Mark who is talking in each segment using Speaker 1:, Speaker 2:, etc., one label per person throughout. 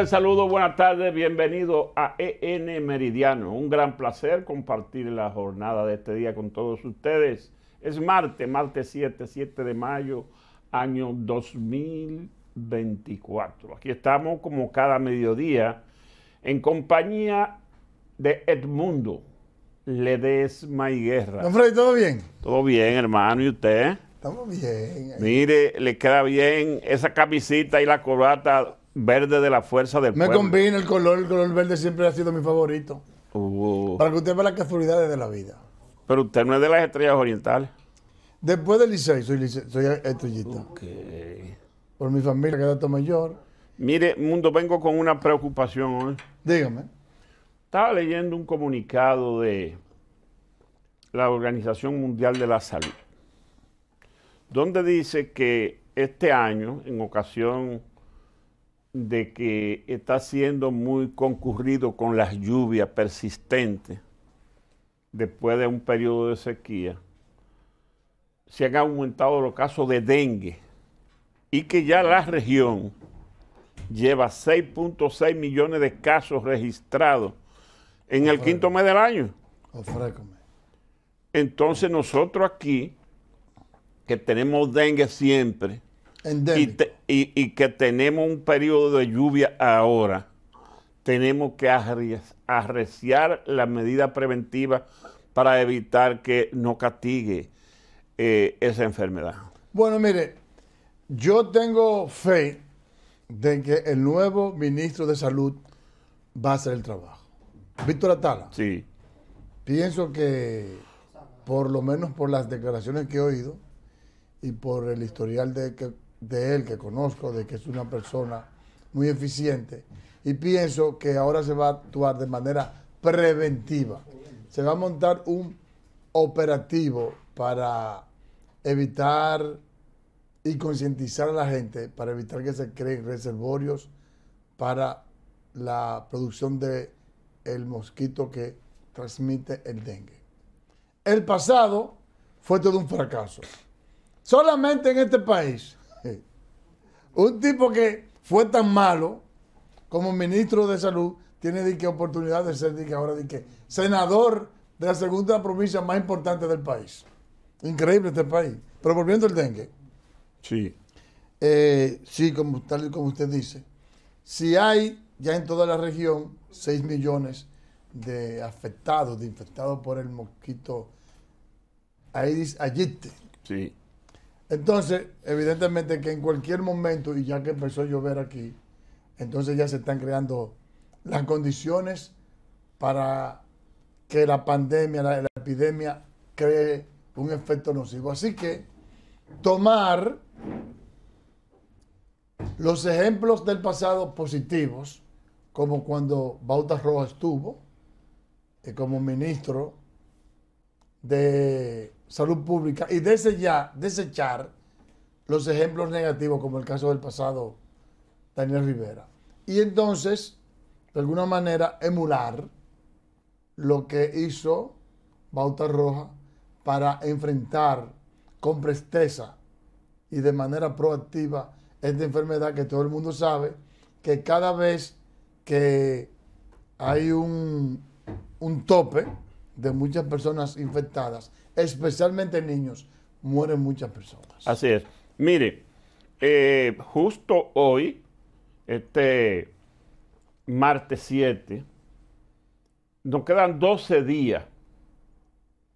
Speaker 1: el saludo, buenas tardes, bienvenido a EN Meridiano. Un gran placer compartir la jornada de este día con todos ustedes. Es martes, martes 7, 7 de mayo, año 2024. Aquí estamos como cada mediodía en compañía de Edmundo Ledesma y Guerra. Hombre, ¿todo bien? Todo bien, hermano, ¿y usted?
Speaker 2: Estamos bien.
Speaker 1: Mire, le queda bien esa camisita y la corbata verde de la fuerza del Me combina
Speaker 2: el color, el color verde siempre ha sido mi favorito.
Speaker 1: Uh.
Speaker 2: Para que usted vea las casualidades de la vida.
Speaker 1: Pero usted no es de las estrellas orientales.
Speaker 2: Después del Licey, soy, soy estrellita. Por mi familia, que es dato mayor. Mire,
Speaker 1: Mundo, vengo con una preocupación hoy. Dígame. Estaba leyendo un comunicado de la Organización Mundial de la Salud, donde dice que este año, en ocasión de que está siendo muy concurrido con las lluvias persistentes después de un periodo de sequía, se han aumentado los casos de dengue y que ya la región lleva 6.6 millones de casos registrados en el quinto mes del año. Oh, Entonces nosotros aquí, que tenemos dengue siempre, y, que tenemos un periodo de lluvia ahora, tenemos que arreciar la medida preventiva para evitar que no castigue eh, esa enfermedad.
Speaker 2: Bueno, mire, yo tengo fe de que el nuevo ministro de Salud va a hacer el trabajo. Víctor Atala. Sí. Pienso que, por lo menos por las declaraciones que he oído y por el historial de que de él que conozco, de que es una persona muy eficiente, y pienso que ahora se va a actuar de manera preventiva. Se va a montar un operativo para evitar y concientizar a la gente para evitar que se creen reservorios para la producción de el mosquito que transmite el dengue. El pasado fue todo un fracaso. Solamente en este país Un tipo que fue tan malo como ministro de salud tiene de que oportunidad de ser de que ahora de que senador de la segunda provincia más importante del país. Increíble este país. Pero volviendo al dengue. Sí. Eh, sí, como, tal como usted dice. Si hay ya en toda la región 6 millones de afectados, de infectados por el mosquito Aedes aegypti. Sí. Entonces, evidentemente que en cualquier momento, y ya que empezó a llover aquí, entonces ya se están creando las condiciones para que la pandemia, la, epidemia, cree un efecto nocivo. Así que tomar los ejemplos del pasado positivos, como cuando Bautas Rojas estuvo eh, como ministro de salud pública y desechar, desechar los ejemplos negativos como el caso del pasado Daniel Rivera. Y entonces, de alguna manera, emular lo que hizo Bauta Roja para enfrentar con presteza y de manera proactiva esta enfermedad que todo el mundo sabe, que cada vez que hay un, un tope, de muchas personas infectadas, especialmente niños, mueren muchas personas.
Speaker 1: Así es. Mire, eh, justo hoy, este martes 7, nos quedan 12 días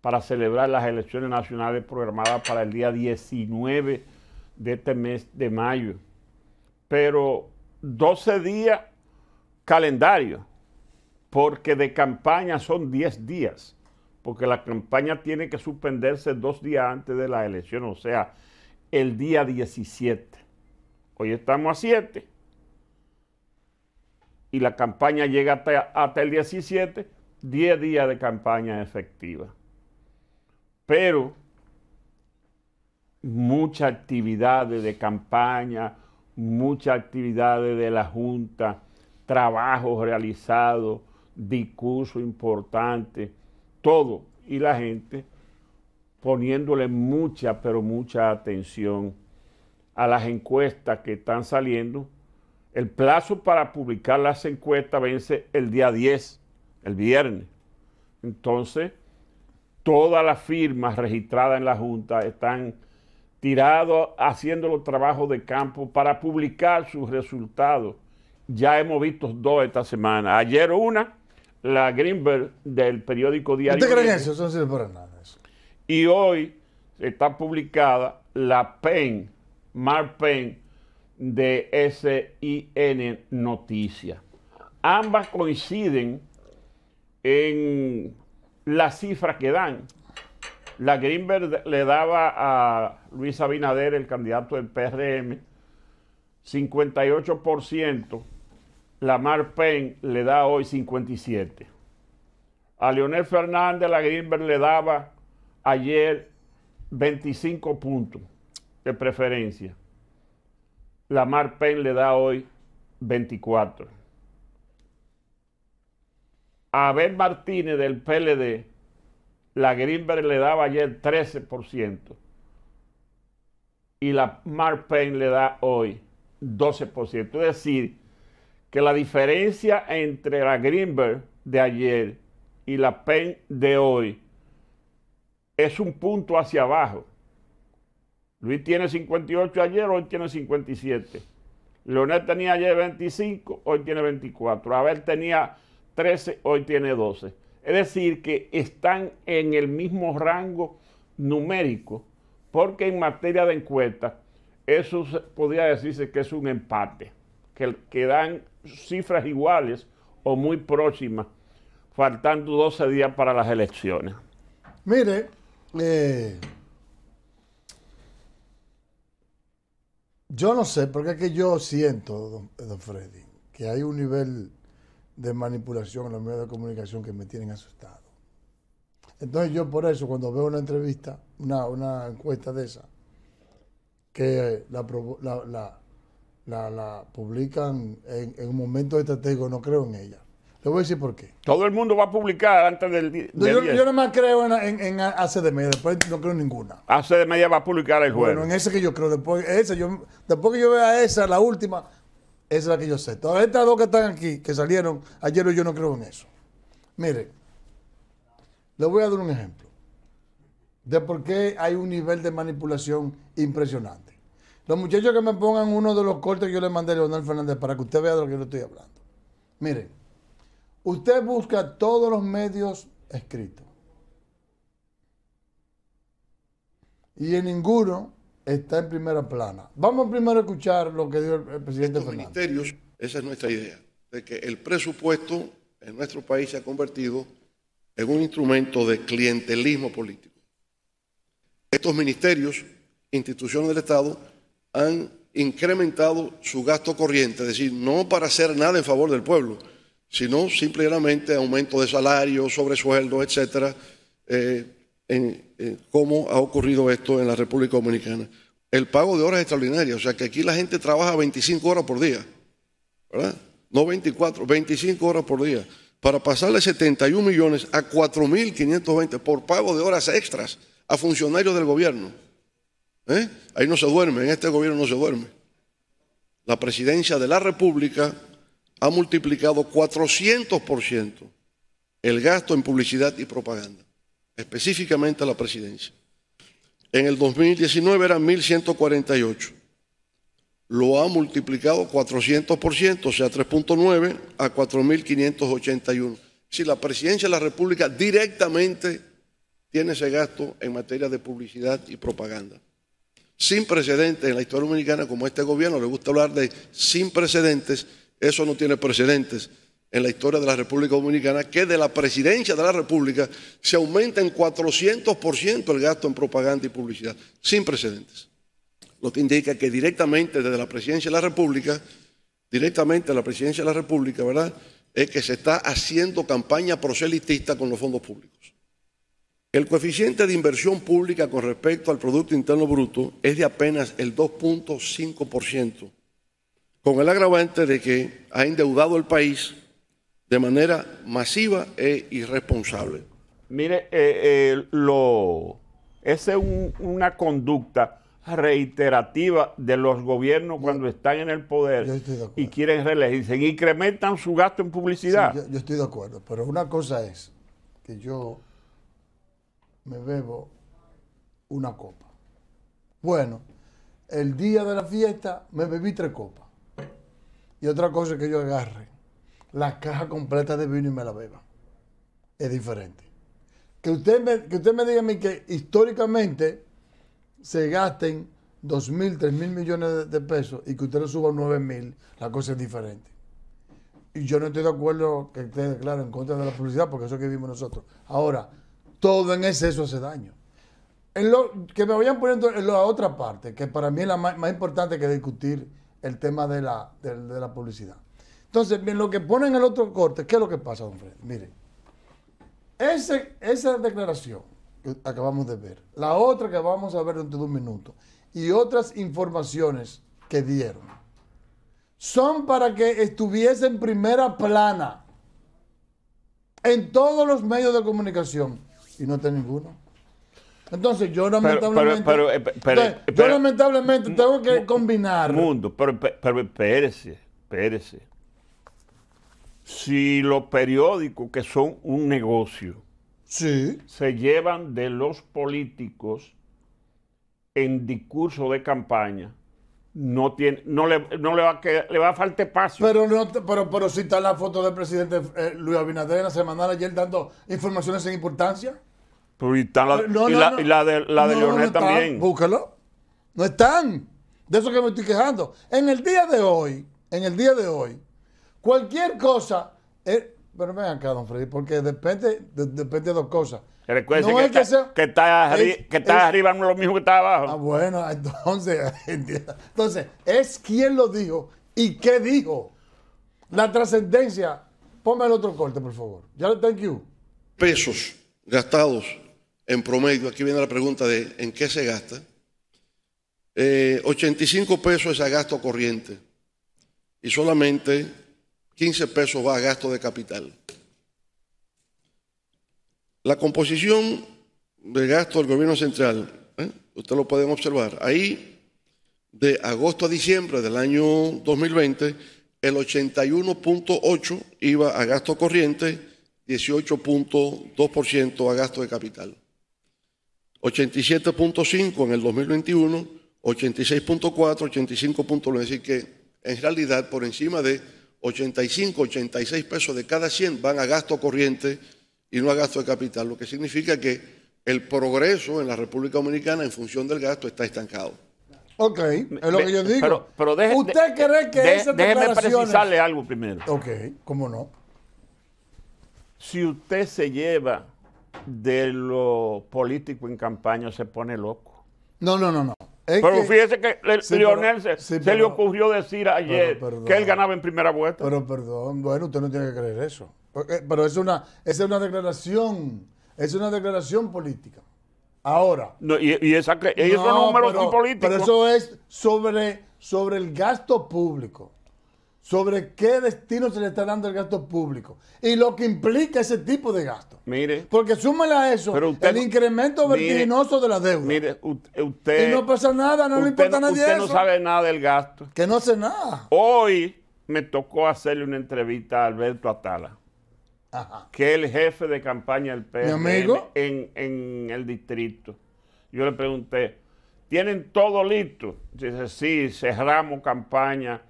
Speaker 1: para celebrar las elecciones nacionales programadas para el día 19 de este mes de mayo. Pero 12 días calendario porque de campaña son 10 días, porque la campaña tiene que suspenderse dos días antes de la elección, o sea, el día 17. Hoy estamos a 7 y la campaña llega hasta, el 17, 10 días de campaña efectiva. Pero muchas actividades de campaña, muchas actividades de la Junta, trabajos realizados, discurso importante, todo. Y la gente poniéndole mucha, pero mucha atención a las encuestas que están saliendo. El plazo para publicar las encuestas vence el día 10, el viernes. Entonces, todas las firmas registradas en la Junta están tiradas haciendo los trabajos de campo para publicar sus resultados. Ya hemos visto dos esta semana. Ayer una la Greenberg del periódico Diario. no
Speaker 2: nada.
Speaker 1: Y hoy está publicada la PEN, Mark PEN, de SIN Noticias. Ambas coinciden en las cifras que dan. La Greenberg le daba a Luis Abinader, el candidato del PRM, 58% Lamar Payne le da hoy 57. A Leonel Fernández, la Greenberg le daba ayer 25 puntos de preferencia. Lamar Payne le da hoy 24. A Abel Martínez del PLD, la Greenberg le daba ayer 13%. Y la Mark Payne le da hoy 12%. Es decir, que la diferencia entre la Greenberg de ayer y la Penn de hoy es un punto hacia abajo. Luis tiene 58 ayer, hoy tiene 57. Leonel tenía ayer 25, hoy tiene 24. Abel tenía 13, hoy tiene 12. Es decir, que están en el mismo rango numérico, porque en materia de encuesta, eso podría decirse que es un empate que, dan cifras iguales o muy próximas, faltando 12 días para las elecciones.
Speaker 2: Mire, eh, yo no sé, porque es que yo siento, don, Freddy, que hay un nivel de manipulación en los medios de comunicación que me tienen asustado. Entonces yo por eso cuando veo una entrevista, una, encuesta de esa, que la la, publican en, en, un momento estratégico, no creo en ella. Le voy a decir por qué. Todo el mundo va a publicar antes del, día. yo, no más creo en, en, de Media, después no creo en ninguna.
Speaker 1: de Media va a publicar el juego. Bueno, en
Speaker 2: ese que yo creo, después, yo, después que yo vea esa, la última, esa es la que yo sé. Todas estas dos que están aquí, que salieron ayer, yo no creo en eso. Mire, le voy a dar un ejemplo de por qué hay un nivel de manipulación impresionante. Los muchachos que me pongan uno de los cortes que yo le mandé a Leonel Fernández para que usted vea de lo que yo estoy hablando. Miren, usted busca todos los medios escritos. Y en ninguno está
Speaker 3: en primera plana. Vamos primero a escuchar lo que dio el, presidente Estos Fernández. ministerios, esa es nuestra idea, de que el presupuesto en nuestro país se ha convertido en un instrumento de clientelismo político. Estos ministerios, instituciones del Estado, han incrementado su gasto corriente, es decir, no para hacer nada en favor del pueblo, sino simplemente aumento de salarios, sobresueldos, etcétera, eh, eh, cómo ha ocurrido esto en la República Dominicana. El pago de horas extraordinarias, o sea que aquí la gente trabaja 25 horas por día, ¿verdad? No 24, 25 horas por día, para pasarle 71 millones a 4.520 por pago de horas extras a funcionarios del gobierno. ¿Eh? Ahí no se duerme, en este gobierno no se duerme. La presidencia de la República ha multiplicado 400% el gasto en publicidad y propaganda, específicamente la presidencia. En el 2019 eran 1.148. Lo ha multiplicado 400%, o sea, 3.9 a 4.581. Si la presidencia de la República directamente tiene ese gasto en materia de publicidad y propaganda sin precedentes en la historia dominicana, como este gobierno le gusta hablar de sin precedentes, eso no tiene precedentes en la historia de la República Dominicana, que de la presidencia de la República se aumenta en 400% el gasto en propaganda y publicidad, sin precedentes. Lo que indica que directamente desde la presidencia de la República, directamente de la presidencia de la República, ¿verdad? Es que se está haciendo campaña proselitista con los fondos públicos. El coeficiente de inversión pública con respecto al Producto Interno Bruto es de apenas el 2.5%, con el agravante de que ha endeudado el país de manera masiva e irresponsable.
Speaker 1: Mire, eh, eh, lo, esa es una conducta reiterativa de los gobiernos cuando están en el poder y quieren reelegirse.
Speaker 2: Incrementan su gasto en publicidad. yo estoy de acuerdo, pero una cosa es que yo me bebo una copa. Bueno, el día de la fiesta me bebí tres copas. Y otra cosa que yo agarre, la caja completa de vino y me la beba. Es diferente. Que usted me, que usted me diga a mí que históricamente se gasten dos mil, tres mil millones de, pesos y que usted lo suba a mil, la cosa es diferente. Y yo no estoy de acuerdo que esté, claro, en contra de la publicidad, porque eso es que vivimos nosotros. Ahora, todo en exceso hace daño. que me vayan poniendo en la otra parte, que para mí es la más, importante que discutir el tema de la, de, la publicidad. Entonces, bien, lo que ponen el otro corte, ¿qué es lo que pasa, don Fred? Mire, ese, esa declaración que acabamos de ver, la otra que vamos a ver dentro de un minuto, y otras informaciones que dieron, son para que estuviese en primera plana en todos los medios de comunicación y no está ninguno. Entonces yo lamentablemente,
Speaker 1: pero, eh, yo lamentablemente tengo que combinar. Mundo, pero, pero espérese, espérese. Si los periódicos que son un negocio sí. se llevan de los políticos en discurso de campaña, no tiene, no le, no le va a quedar, le va a faltar espacio. Pero no, pero,
Speaker 2: pero si está la foto del presidente eh, Luis Abinader en la semana ayer dando informaciones sin importancia
Speaker 1: y, la, de, la de Leonel también.
Speaker 2: Búscalo. No están. De eso que me estoy quejando. En el día de hoy, en el día de hoy, cualquier cosa. Eh, pero ven acá, don Freddy, porque depende de, depende dos cosas.
Speaker 1: que, que, está, que, está, arriba no es lo mismo que está abajo. Ah,
Speaker 2: bueno, entonces, entonces, es quien lo dijo y qué dijo. La trascendencia, ponme el otro corte, por favor.
Speaker 3: Ya, thank you. Pesos gastados en promedio, aquí viene la pregunta de en qué se gasta, 85 eh, pesos es a gasto corriente y solamente 15 pesos va a gasto de capital. La composición de gasto del gobierno central, ¿eh? usted ustedes lo pueden observar, ahí de agosto a diciembre del año 2020, el 81.8 iba a gasto corriente, 18.2% a gasto de capital. 87.5 en el 2021, 86.4, 85.9. Es decir, que en realidad por encima de 85, 86 pesos de cada 100 van a gasto corriente y no a gasto de capital, lo que significa que el progreso en la República Dominicana en función del gasto está estancado.
Speaker 2: Ok, es lo que yo digo. Pero, deje, ¿Usted cree que de, declaración... Déjeme precisarle
Speaker 3: algo primero.
Speaker 2: Ok, cómo no.
Speaker 1: Si usted se lleva de lo político en campaña se pone loco.
Speaker 2: No, no, no, no. pero fíjese que se, le
Speaker 1: ocurrió decir ayer que él ganaba en primera vuelta. Pero
Speaker 2: perdón, bueno, usted no tiene que creer eso. Porque, pero es una, es una declaración, es una declaración política. Ahora.
Speaker 1: y, y, no, números pero, eso
Speaker 2: es sobre, sobre el gasto público sobre qué destino se le está dando el gasto público y lo que implica ese tipo de gasto. Mire. Porque súmela a eso pero el incremento vertiginoso de la deuda. Mire, usted. Y no pasa nada, no le importa nadie Usted no sabe
Speaker 1: nada del gasto. Que no sé nada. Hoy me tocó hacerle una entrevista a Alberto Atala, que es el jefe de campaña del PRM En, en el distrito. Yo le pregunté, ¿tienen todo listo? Dice, sí, cerramos campaña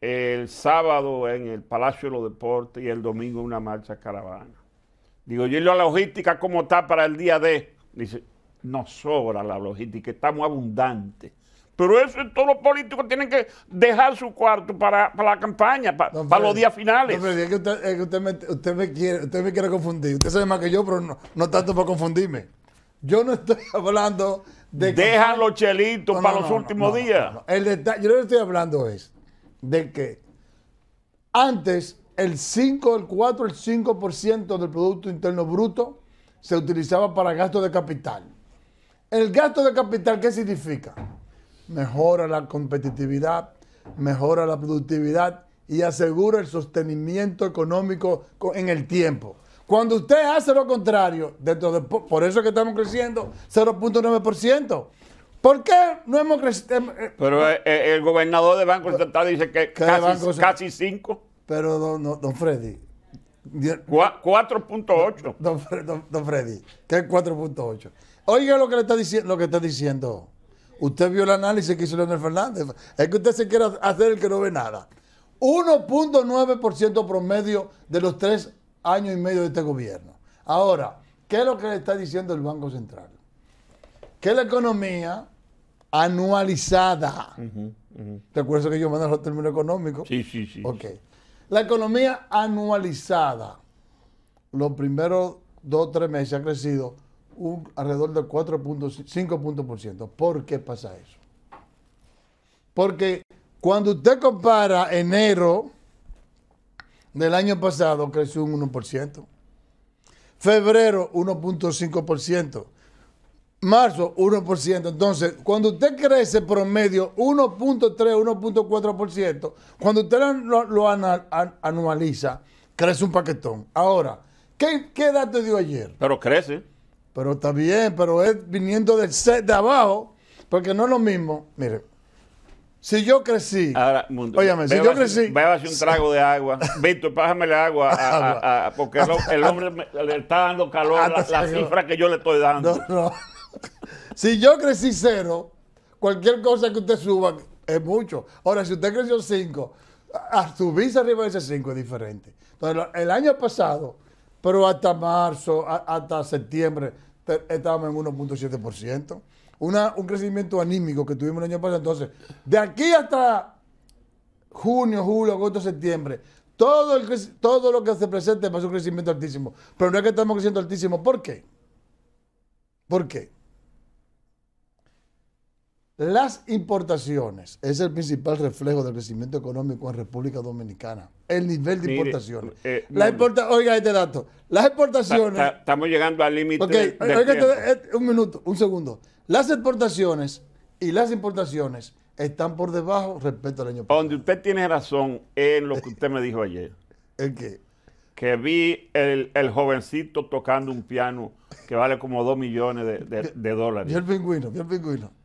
Speaker 1: el sábado en el Palacio de los Deportes y el domingo una marcha caravana. Digo, yo y la logística, ¿cómo está para el día de? Dice, no sobra la logística, estamos abundante. Pero eso todos los políticos tienen que dejar su cuarto para, la campaña, para, los días finales.
Speaker 2: que, usted, me, quiere, confundir. Usted sabe más que yo, pero no, tanto para confundirme. Yo no estoy hablando de... Dejan los chelitos para los últimos días. yo no estoy hablando eso de que antes el 5, el 4, el 5% del Producto Interno Bruto se utilizaba para gasto de capital. El gasto de capital, ¿qué significa? Mejora la competitividad, mejora la productividad y asegura el sostenimiento económico en el tiempo. Cuando usted hace lo contrario, por eso que estamos creciendo 0.9%, ¿Por qué no hemos crecido? Em, eh, Pero eh, eh, el, gobernador de Banco Central dice que casi, casi cinco. Pero don, don Freddy. 4.8. Don, don, Freddy, que es 4.8. Oiga lo que le está diciendo, lo que está diciendo. Usted vio el análisis que hizo Leonel Fernández. Es que usted se quiere hacer el que no ve nada. 1.9% promedio de los tres años y medio de este gobierno. Ahora, ¿qué es lo que le está diciendo el Banco Central? que la economía anualizada, ¿te acuerdas que yo manejo los términos económicos? Sí, sí, sí. La economía anualizada, los primeros dos o tres meses ha crecido un, alrededor del 4.5 por ¿Por qué pasa eso? Porque cuando usted compara enero del año pasado, creció un 1%. Febrero, 1.5%. Marzo, 1%. Entonces, cuando usted crece promedio 1.3, 1.4%, cuando usted lo, anualiza, crece un paquetón. Ahora, ¿qué, ¿qué, edad te dio ayer? Pero crece. Pero está bien, pero es viniendo del set de abajo, porque no es lo mismo. Mire, si yo crecí. Ahora, mundo, óyame, si yo crecí. un trago de agua.
Speaker 1: Víctor, pájame el agua. porque el, hombre le está dando calor a ah, la, la cifra
Speaker 2: que yo le estoy dando. No, no. Si yo crecí cero, cualquier cosa que usted suba es mucho. Ahora, si usted creció cinco, a subirse arriba de ese cinco es diferente. Entonces, el año pasado, pero hasta marzo, hasta septiembre, estábamos en 1.7%. un crecimiento anímico que tuvimos el año pasado. Entonces, de aquí hasta junio, julio, agosto, septiembre, todo, lo que se presente es un crecimiento altísimo. Pero no es que estamos creciendo altísimo. ¿Por qué? ¿Por qué? Las importaciones es el principal reflejo del crecimiento económico en República Dominicana. El nivel de importaciones. Eh, oiga este dato. Las exportaciones.
Speaker 1: estamos llegando al límite. Okay, este eh,
Speaker 2: un minuto, un segundo. Las exportaciones y las importaciones están por debajo respecto al año
Speaker 1: pasado. Donde usted tiene razón en lo que usted me dijo ayer. ¿En qué? Que vi el, jovencito tocando un piano que vale como 2 millones de, dólares. y el
Speaker 2: pingüino, vi el pingüino.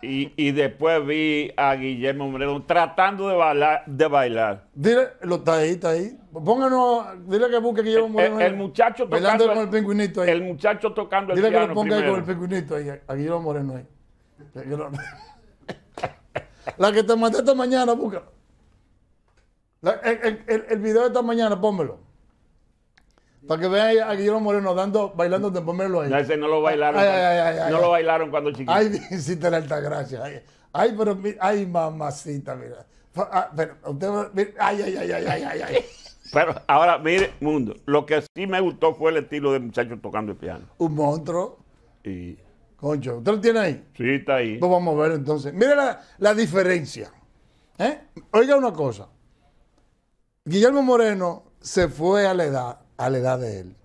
Speaker 1: Y, después vi a Guillermo Moreno tratando de bailar. De bailar. Dile,
Speaker 2: lo está ahí, está ahí. Pónganos, dile que busque a Guillermo Moreno. El, el muchacho tocando el, el pingüinito ahí. El
Speaker 1: muchacho tocando el dile piano Dile que lo ponga ahí con el
Speaker 2: pingüinito ahí, a Guillermo Moreno ahí. La que te mandé esta mañana, busca. el, el, el video de esta mañana, pónmelo. Para que vean a Guillermo Moreno dando, bailando tempomerlo ahí. No, ese
Speaker 1: no lo bailaron. no lo bailaron cuando chiquito. Ay,
Speaker 2: te la alta Ay, ay, pero, ay, mamacita, mira. Ah, pero, usted, mira. ay, ay, ay, ay, ay, ay.
Speaker 1: Pero ahora, mire, mundo, lo que sí me gustó fue el estilo de muchachos tocando el piano.
Speaker 2: Un monstruo. Y... Concho, ¿usted lo tiene ahí? Sí, está ahí. Pues vamos a ver entonces. Mire la, la diferencia. ¿eh? Oiga una cosa. Guillermo Moreno se fue a la edad a la edad de él.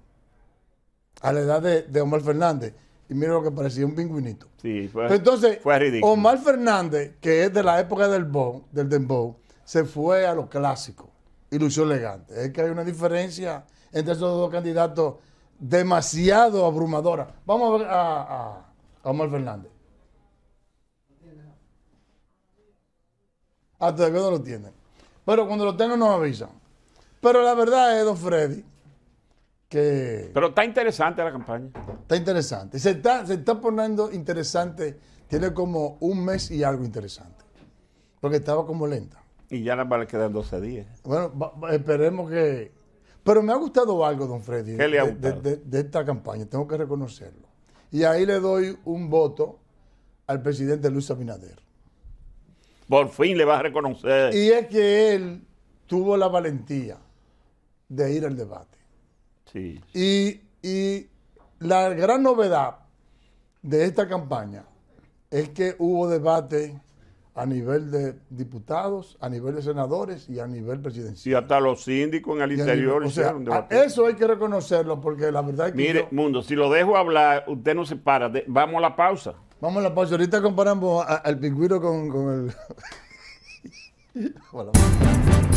Speaker 2: A la edad de, Omar Fernández. Y mira lo que parecía un pingüinito. Sí, Entonces, Omar Fernández, que es de la época del bon del dembow, se fue a lo clásico y lució elegante. Es que hay una diferencia entre esos dos candidatos demasiado abrumadora. Vamos a ver a, Omar Fernández. Hasta que no lo tienen. Pero cuando lo tengo nos avisan. Pero la verdad es, don Freddy, pero está interesante la campaña. Está interesante. Se está, se está poniendo interesante. Tiene como un mes y algo interesante. Porque estaba como lenta. Y ya nada más le quedan 12 días. Bueno, esperemos que... Pero me ha gustado algo, don Freddy, De, esta campaña. Tengo que reconocerlo. Y ahí le doy un voto al presidente Luis Abinader.
Speaker 1: Por fin le va a reconocer. Y es
Speaker 2: que él tuvo la valentía de ir al debate. Y, la gran novedad de esta campaña es que hubo debate a nivel de diputados, a nivel de senadores y a nivel presidencial.
Speaker 1: Y hasta los síndicos en el interior o sea,
Speaker 2: Eso hay que reconocerlo porque la verdad es que. Mire,
Speaker 1: Mundo, si lo dejo hablar, usted no se para. vamos a la pausa.
Speaker 2: Vamos a la pausa. Ahorita comparamos al pingüino con, con el.